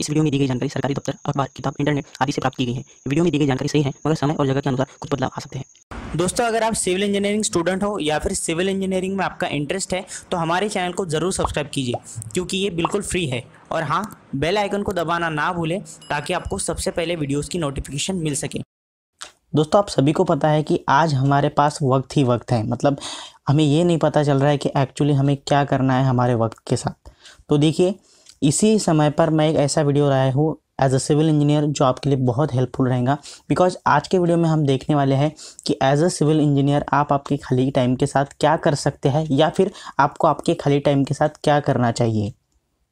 इस वीडियो में दी गई जानकारी सरकारी दफ्तर अखबार किताब इंटरनेट आदि से प्राप्त की गई है वीडियो में दी गई जानकारी सही है मगर समय और जगह के अनुसार कुछ बदलाव आ सकते हैं दोस्तों अगर आप सिविल इंजीनियरिंग स्टूडेंट हो या फिर सिविल इंजीनियरिंग में आपका इंटरेस्ट है तो हमारे चैनल को ज़रूर सब्सक्राइब कीजिए क्योंकि ये बिल्कुल फ्री है और हाँ बेल आइकन को दबाना ना भूलें ताकि आपको सबसे पहले वीडियोस की नोटिफिकेशन मिल सके दोस्तों आप सभी को पता है कि आज हमारे पास वक्त ही वक्त है मतलब हमें ये नहीं पता चल रहा है कि एक्चुअली हमें क्या करना है हमारे वक्त के साथ तो देखिए इसी समय पर मैं एक ऐसा वीडियो लाया हूँ एज अ सिविल इंजीनियर जो आपके लिए बहुत हेल्पफुल रहेगा बिकॉज आज के वीडियो में हम देखने वाले हैं कि एज अ सिविल इंजीनियर आप आपके खाली टाइम के साथ क्या कर सकते हैं या फिर आपको आपके खाली टाइम के साथ क्या करना चाहिए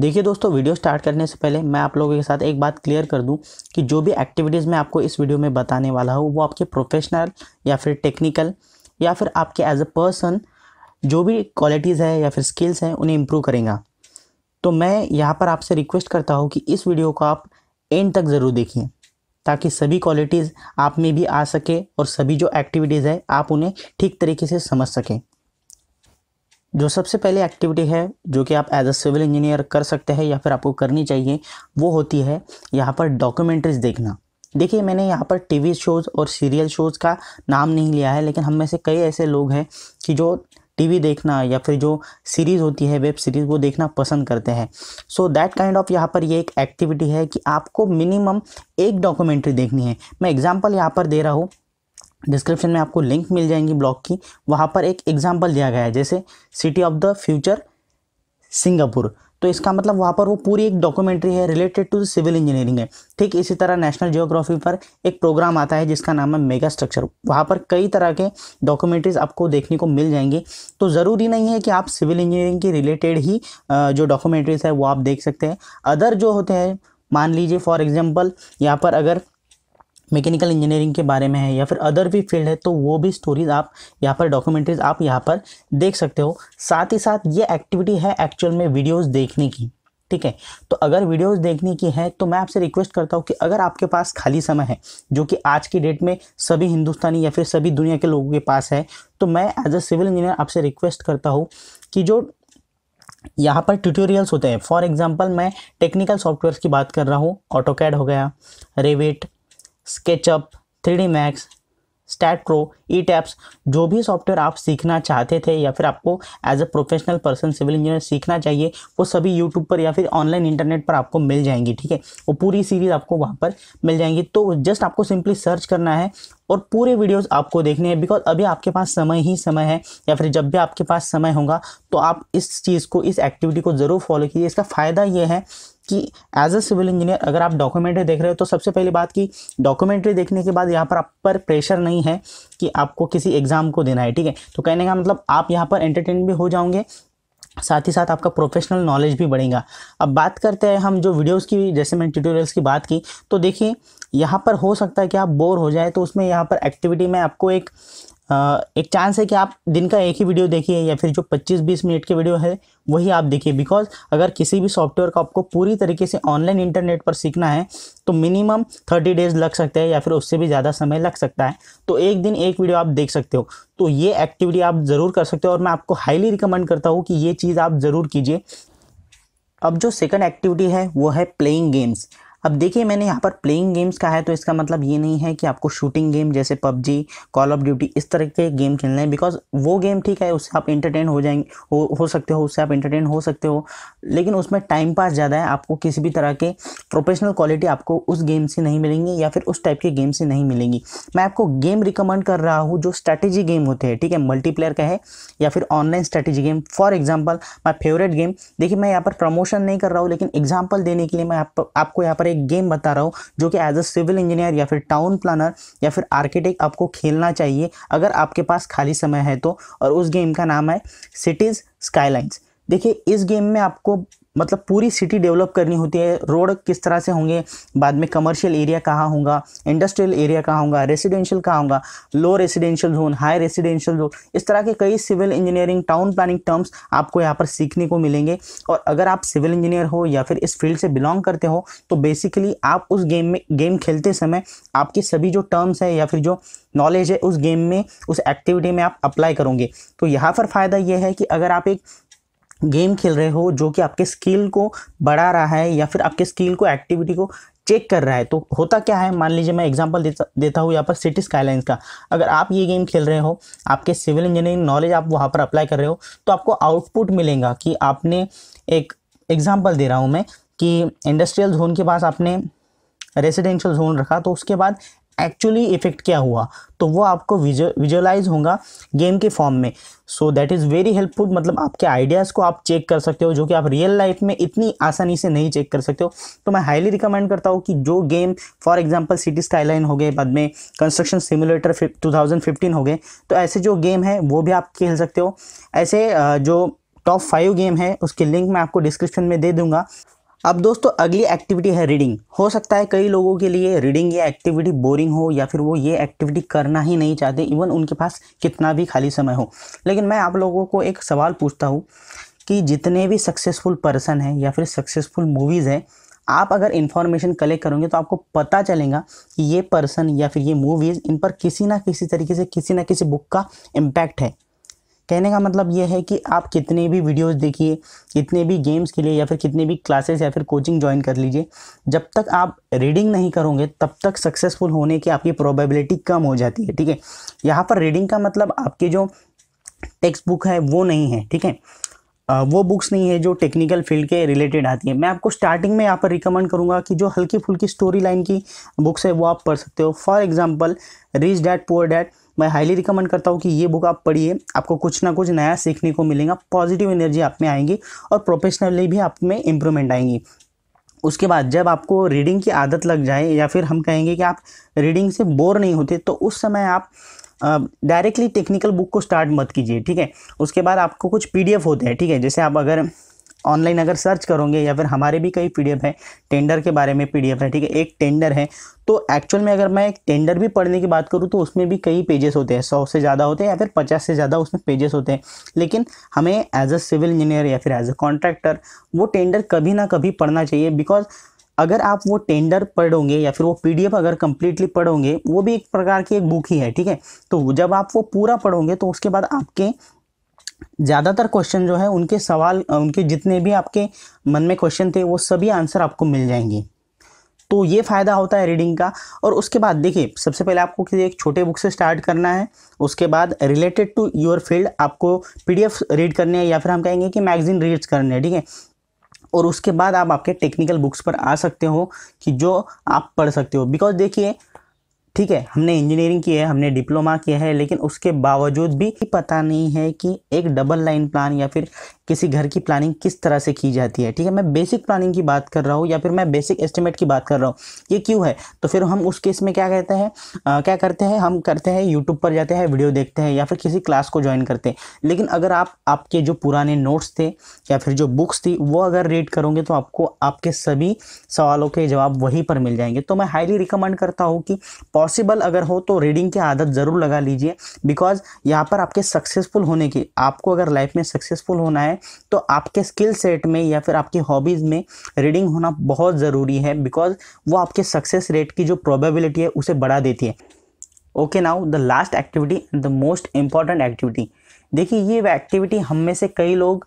देखिए दोस्तों वीडियो स्टार्ट करने से पहले मैं आप लोगों के साथ एक बात क्लियर कर दूं कि जो भी एक्टिविटीज़ मैं आपको इस वीडियो में बताने वाला हूँ वो आपके प्रोफेशनल या फिर टेक्निकल या फिर आपके एज अ पर्सन जो भी क्वालिटीज़ है या फिर स्किल्स हैं उन्हें इम्प्रूव करेगा तो मैं यहाँ पर आपसे रिक्वेस्ट करता हूँ कि इस वीडियो को आप एंड तक ज़रूर देखिए ताकि सभी क्वालिटीज़ आप में भी आ सके और सभी जो एक्टिविटीज़ है आप उन्हें ठीक तरीके से समझ सकें जो सबसे पहले एक्टिविटी है जो कि आप एज अ सिविल इंजीनियर कर सकते हैं या फिर आपको करनी चाहिए वो होती है यहाँ पर डॉक्यूमेंट्रीज देखना देखिए मैंने यहाँ पर टीवी शोज़ और सीरियल शोज़ का नाम नहीं लिया है लेकिन हम में से कई ऐसे लोग हैं कि जो टीवी देखना या फिर जो सीरीज़ होती है वेब सीरीज़ वो देखना पसंद करते हैं सो दैट काइंड ऑफ यहाँ पर ये एक एक्टिविटी है कि आपको मिनिमम एक डॉक्यूमेंट्री देखनी है मैं एग्जाम्पल यहाँ पर दे रहा हूँ डिस्क्रिप्शन में आपको लिंक मिल जाएंगी ब्लॉग की वहाँ पर एक एग्जाम्पल दिया गया है जैसे city of the future Singapore तो इसका मतलब वहाँ पर वो पूरी एक डॉक्यूमेंट्री है रिलेटेड टू सिविल इंजीनियरिंग है ठीक इसी तरह नेशनल जियोग्राफी पर एक प्रोग्राम आता है जिसका नाम है मेगा स्ट्रक्चर वहाँ पर कई तरह के डॉक्यूमेंट्रीज आपको देखने को मिल जाएंगे तो ज़रूरी नहीं है कि आप सिविल इंजीनियरिंग के रिलेटेड ही जो डॉक्यूमेंट्रीज है वो आप देख सकते हैं अदर जो होते हैं मान लीजिए फॉर एग्जाम्पल यहाँ पर अगर मैकेनिकल इंजीनियरिंग के बारे में है या फिर अदर भी फील्ड है तो वो भी स्टोरीज आप यहाँ पर डॉक्यूमेंट्रीज आप यहाँ पर देख सकते हो साथ ही साथ ये एक्टिविटी है एक्चुअल में वीडियोस देखने की ठीक है तो अगर वीडियोस देखने की है तो मैं आपसे रिक्वेस्ट करता हूँ कि अगर आपके पास खाली समय है जो कि आज की डेट में सभी हिंदुस्तानी या फिर सभी दुनिया के लोगों के पास है तो मैं एज अ सिविल इंजीनियर आपसे रिक्वेस्ट करता हूँ कि जो यहाँ पर ट्यूटोरियल्स होते हैं फॉर एग्जाम्पल मैं टेक्निकल सॉफ्टवेयर की बात कर रहा हूँ ऑटो कैड हो गया Revit SketchUp three D Max STAAD Pro ETABS जो भी सॉफ्टवेयर आप सीखना चाहते थे या फिर आपको as a professional person civil engineer सीखना चाहिए वो सभी यूट्यूब पर या फिर ऑनलाइन इंटरनेट पर आपको मिल जाएंगी ठीक है वो पूरी सीरीज़ आपको वहाँ पर मिल जाएंगी तो जस्ट आपको सिंपली सर्च करना है और पूरे वीडियोस आपको देखने हैं बिकॉज अभी आपके पास समय ही समय है या फिर जब भी आपके पास समय होगा तो आप इस चीज़ को इस एक्टिविटी को ज़रूर फॉलो कीजिए इसका फ़ायदा ये है कि एज अ सिविल इंजीनियर अगर आप डॉक्यूमेंट्री देख रहे हो तो सबसे पहली बात कि डॉक्यूमेंट्री देखने के बाद यहाँ पर आप पर प्रेशर नहीं है कि आपको किसी एग्ज़ाम को देना है ठीक है तो कहने का मतलब आप यहाँ पर एंटरटेन भी हो जाओगे साथ ही साथ आपका प्रोफेशनल नॉलेज भी बढ़ेगा अब बात करते हैं हम जो वीडियोस की जैसे मैंने ट्यूटोरियल्स की बात की तो देखिए यहाँ पर हो सकता है कि आप बोर हो जाए तो उसमें यहाँ पर एक्टिविटी में आपको एक एक चांस है कि आप दिन का एक ही वीडियो देखिए या फिर जो 25-20 मिनट के वीडियो है वही आप देखिए बिकॉज अगर किसी भी सॉफ्टवेयर को आपको पूरी तरीके से ऑनलाइन इंटरनेट पर सीखना है तो मिनिमम 30 डेज लग सकते हैं या फिर उससे भी ज़्यादा समय लग सकता है तो एक दिन एक वीडियो आप देख सकते हो तो ये एक्टिविटी आप ज़रूर कर सकते हो और मैं आपको हाईली रिकमेंड करता हूँ कि ये चीज़ आप ज़रूर कीजिए अब जो सेकंड एक्टिविटी है वो है प्लेइंग गेम्स अब देखिए मैंने यहाँ पर प्लेइंग गेम्स का है तो इसका मतलब ये नहीं है कि आपको शूटिंग गेम जैसे पबजी कॉल ऑफ ड्यूटी इस तरह के गेम खेलने हैं बिकॉज वो गेम ठीक है उससे आप इंटरटेन हो जाएंगे हो, हो सकते हो उससे आप इंटरटेन हो सकते हो लेकिन उसमें टाइम पास ज़्यादा है आपको किसी भी तरह के प्रोफेशनल क्वालिटी आपको उस गेम से नहीं मिलेंगी या फिर उस टाइप के गेम से नहीं मिलेंगी मैं आपको गेम रिकमेंड कर रहा हूँ जो स्ट्रैटेजी गेम होते हैं ठीक है मल्टीप्लेयर का है या फिर online strategy game for example my favourite game देखिए मैं यहाँ पर प्रमोशन नहीं कर रहा हूँ लेकिन एग्जाम्पल देने के लिए मैं आपको यहाँ पर एक गेम बता रहा हूँ जो कि एज अ सिविल इंजीनियर या फिर टाउन प्लानर या फिर आर्किटेक्ट आपको खेलना चाहिए अगर आपके पास खाली समय है तो और उस गेम का नाम है सिटीज़ स्काईलाइंस देखिए इस गेम में आपको मतलब पूरी सिटी डेवलप करनी होती है रोड किस तरह से होंगे बाद में कमर्शियल एरिया कहाँ होगा इंडस्ट्रियल एरिया कहाँ होगा रेसिडेंशियल कहाँ होगा low residential zone high residential zone इस तरह के कई civil engineering town planning terms आपको यहाँ पर सीखने को मिलेंगे और अगर आप सिविल इंजीनियर हो या फिर इस फील्ड से बिलोंग करते हो तो बेसिकली आप उस गेम में गेम खेलते समय आपके सभी जो टर्म्स है या फिर जो नॉलेज है उस गेम में उस एक्टिविटी में आप अप्लाई करोगे तो यहाँ पर फ़ायदा यह है कि अगर आप एक गेम खेल रहे हो जो कि आपके स्किल को बढ़ा रहा है या फिर आपके स्किल को एक्टिविटी को चेक कर रहा है तो होता क्या है मान लीजिए मैं एग्जांपल देता देता हूँ यहाँ पर सिटी स्काईलाइंस का अगर आप ये गेम खेल रहे हो आपके सिविल इंजीनियरिंग नॉलेज आप वहाँ पर अप्लाई कर रहे हो तो आपको आउटपुट मिलेगा कि आपने एक एग्जाम्पल दे रहा हूँ मैं कि इंडस्ट्रियल जोन के पास आपने रेजिडेंशियल जोन रखा तो उसके बाद एक्चुअली इफेक्ट क्या हुआ तो वो आपको विजुअलाइज होगा गेम के फॉर्म में so that is very helpful मतलब आपके आइडियाज़ को आप चेक कर सकते हो जो कि आप रियल लाइफ में इतनी आसानी से नहीं चेक कर सकते हो तो मैं हाईली रिकमेंड करता हूँ कि जो game for example city skyline हो गए बाद में construction simulator two thousand fifteen हो गए तो ऐसे जो गेम है वो भी आप खेल सकते हो ऐसे जो टॉप फाइव गेम है उसके लिंक मैं आपको डिस्क्रिप्शन में दे दूंगा अब दोस्तों अगली एक्टिविटी है रीडिंग हो सकता है कई लोगों के लिए रीडिंग ये एक्टिविटी बोरिंग हो या फिर वो ये एक्टिविटी करना ही नहीं चाहते इवन उनके पास कितना भी खाली समय हो लेकिन मैं आप लोगों को एक सवाल पूछता हूँ कि जितने भी सक्सेसफुल पर्सन हैं या फिर सक्सेसफुल मूवीज़ हैं आप अगर इन्फॉर्मेशन कलेक्ट करोगे तो आपको पता चलेगा कि ये पर्सन या फिर ये मूवीज़ इन पर किसी ना किसी तरीके से किसी ना किसी बुक का इम्पैक्ट है कहने का मतलब ये है कि आप कितने भी वीडियोस देखिए कितने भी गेम्स के लिए या फिर कितने भी क्लासेस या फिर कोचिंग ज्वाइन कर लीजिए जब तक आप रीडिंग नहीं करोगे तब तक सक्सेसफुल होने की आपकी प्रोबेबिलिटी कम हो जाती है ठीक है यहाँ पर रीडिंग का मतलब आपके जो टेक्स्ट बुक है वो नहीं है ठीक है वो बुक्स नहीं है जो टेक्निकल फील्ड के रिलेटेड आती है मैं आपको स्टार्टिंग में यहाँ पर रिकमेंड करूँगा कि जो हल्की फुल्की स्टोरी लाइन की बुक्स है वो आप पढ़ सकते हो for example rich dad poor dad मैं हाईली रिकमेंड करता हूँ कि ये बुक आप पढ़िए आपको कुछ ना कुछ नया सीखने को मिलेगा पॉजिटिव एनर्जी आप में आएंगी और प्रोफेशनली भी आप में इम्प्रूवमेंट आएंगी उसके बाद जब आपको रीडिंग की आदत लग जाए या फिर हम कहेंगे कि आप रीडिंग से बोर नहीं होते तो उस समय आप डायरेक्टली टेक्निकल बुक को स्टार्ट मत कीजिए ठीक है उसके बाद आपको कुछ पीडीएफ होते हैं ठीक है जैसे आप अगर ऑनलाइन अगर सर्च करोगे या फिर हमारे भी कई पीडीएफ है टेंडर के बारे में पीडीएफ है ठीक है एक टेंडर है तो एक्चुअल में अगर मैं एक टेंडर भी पढ़ने की बात करूँ तो उसमें भी कई पेजेस होते हैं सौ से ज़्यादा होते हैं या फिर पचास से ज़्यादा उसमें पेजेस होते हैं लेकिन हमें एज अ सिविल इंजीनियर या फिर एज अ कॉन्ट्रैक्टर वो टेंडर कभी ना कभी पढ़ना चाहिए बिकॉज अगर आप वो टेंडर पढ़ोगे या फिर वो पीडीएफ अगर कंप्लीटली पढ़ोगे वो भी एक प्रकार की एक बुक ही है ठीक है तो जब आप वो पूरा पढ़ोगे तो उसके बाद आपके ज़्यादातर क्वेश्चन जो है उनके सवाल उनके जितने भी आपके मन में क्वेश्चन थे वो सभी आंसर आपको मिल जाएंगे तो ये फ़ायदा होता है रीडिंग का और उसके बाद देखिए सबसे पहले आपको किसी एक छोटे बुक से स्टार्ट करना है उसके बाद रिलेटेड टू योर फील्ड आपको पी रीड करने हैं या फिर हम कहेंगे कि मैगजीन रीड्स करने हैं ठीक है और उसके बाद आप आपके टेक्निकल बुक्स पर आ सकते हो कि जो आप पढ़ सकते हो बिकॉज देखिए ठीक है हमने इंजीनियरिंग की है हमने डिप्लोमा किया है लेकिन उसके बावजूद भी पता नहीं है कि एक डबल लाइन प्लान या फिर किसी घर की प्लानिंग किस तरह से की जाती है ठीक है मैं बेसिक प्लानिंग की बात कर रहा हूँ या फिर मैं बेसिक एस्टिमेट की बात कर रहा हूँ ये क्यों है तो फिर हम उस केस में क्या कहते हैं क्या करते हैं हम करते हैं यूट्यूब पर जाते हैं वीडियो देखते हैं या फिर किसी क्लास को ज्वाइन करते हैं लेकिन अगर आप आपके जो पुराने नोट्स थे या फिर जो बुक्स थी वो अगर रीड करोगे तो आपको आपके सभी सवालों के जवाब वहीं पर मिल जाएंगे तो मैं हाईली रिकमेंड करता हूँ कि पॉसिबल अगर हो तो रीडिंग की आदत ज़रूर लगा लीजिए बिकॉज यहाँ पर आपके सक्सेसफुल होने की आपको अगर लाइफ में सक्सेसफुल होना है तो आपके स्किल सेट में या फिर आपकी हॉबीज़ में रीडिंग होना बहुत ज़रूरी है बिकॉज वो आपके सक्सेस रेट की जो प्रोबेबिलिटी है उसे बढ़ा देती है okay now the last activity the most important activity देखिए ये एक्टिविटी हम में से कई लोग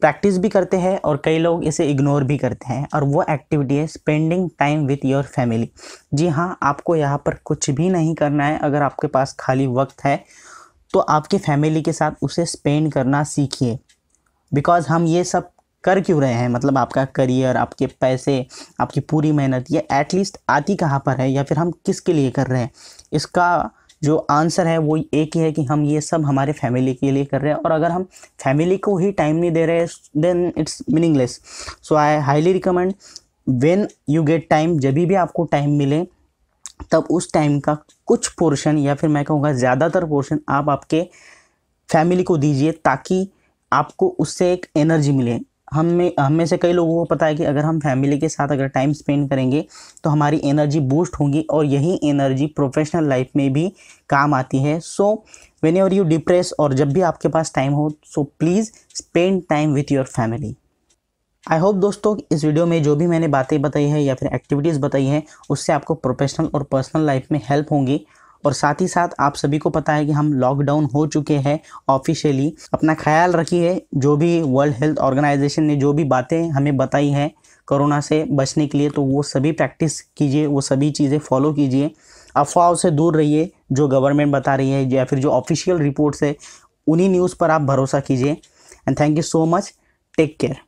प्रैक्टिस भी करते हैं और कई लोग इसे इग्नोर भी करते हैं और वो एक्टिविटी है spending time with your family जी हाँ आपको यहाँ पर कुछ भी नहीं करना है अगर आपके पास खाली वक्त है तो आपकी फैमिली के साथ उसे स्पेंड करना सीखिए बिकॉज हम ये सब कर क्यों रहे हैं मतलब आपका करियर आपके पैसे आपकी पूरी मेहनत ये एटलीस्ट आती कहाँ पर है या फिर हम किसके लिए कर रहे हैं इसका जो आंसर है वो एक ही है कि हम ये सब हमारे फैमिली के लिए कर रहे हैं और अगर हम फैमिली को ही टाइम नहीं दे रहे then it's meaningless so I highly recommend when you get time जब भी आपको टाइम मिले तब उस टाइम का कुछ पोर्शन या फिर मैं कहूँगा ज़्यादातर पोर्शन आप आपके फैमिली को दीजिए ताकि आपको उससे एक एनर्जी मिले हम में हम में से कई लोगों को पता है कि अगर हम फैमिली के साथ अगर टाइम स्पेंड करेंगे तो हमारी एनर्जी बूस्ट होगी और यही एनर्जी प्रोफेशनल लाइफ में भी काम आती है so when you depress और जब भी आपके पास टाइम हो so please spend time with your family I hope दोस्तों इस वीडियो में जो भी मैंने बातें बताई है या फिर एक्टिविटीज़ बताई हैं उससे आपको प्रोफेशनल और पर्सनल लाइफ में हेल्प होंगी और साथ ही साथ आप सभी को पता है कि हम लॉकडाउन हो चुके हैं ऑफिशियली अपना ख्याल रखिए जो भी वर्ल्ड हेल्थ ऑर्गेनाइजेशन ने जो भी बातें हमें बताई हैं कोरोना से बचने के लिए तो वो सभी प्रैक्टिस कीजिए वो सभी चीज़ें फॉलो कीजिए अफवाहों से दूर रहिए जो गवर्नमेंट बता रही है या फिर जो ऑफिशियल रिपोर्ट्स है उन्हीं न्यूज़ पर आप भरोसा कीजिए and thank you so much take care